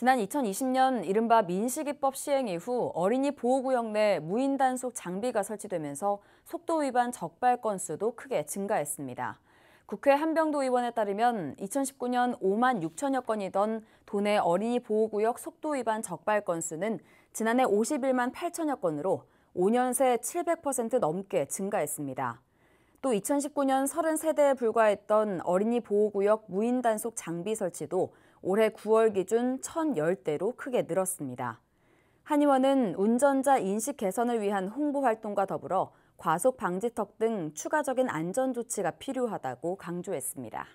지난 2020년 이른바 민식이법 시행 이후 어린이 보호구역 내 무인단속 장비가 설치되면서 속도 위반 적발 건수도 크게 증가했습니다. 국회 한병도 의원에 따르면 2019년 5만 6천여 건이던 도내 어린이 보호구역 속도 위반 적발 건수는 지난해 51만 8천여 건으로 5년 새 700% 넘게 증가했습니다. 또 2019년 33대에 불과했던 어린이 보호구역 무인단속 장비 설치도 올해 9월 기준 1,010대로 크게 늘었습니다. 한의원은 운전자 인식 개선을 위한 홍보 활동과 더불어 과속 방지턱 등 추가적인 안전 조치가 필요하다고 강조했습니다.